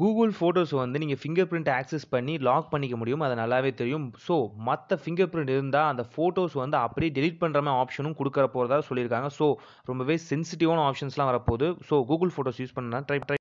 Google ஃபோட்டோஸை வந்து நீங்கள் ஃபிங்கர் பிரிண்ட் ஆக்சஸ் பண்ணி லாக் பண்ணிக்க முடியும் அது நல்லாவே தெரியும் ஸோ மற்ற ஃபிங்கர் பிரிண்ட் இருந்தால் அந்த ஃபோட்டோஸ் வந்து அப்படியே டெலிட் பண்ணுற மாதிரி ஆப்ஷனும் கொடுக்குற போகிறதா சொல்லியிருக்காங்க ஸோ ரொம்பவே சென்சிட்டிவான ஆப்ஷன்ஸ்லாம் வரப்போகுது ஸோ கூகுள் ஃபோட்டோஸ் யூஸ் பண்ணால் ட்ரை ட்ரை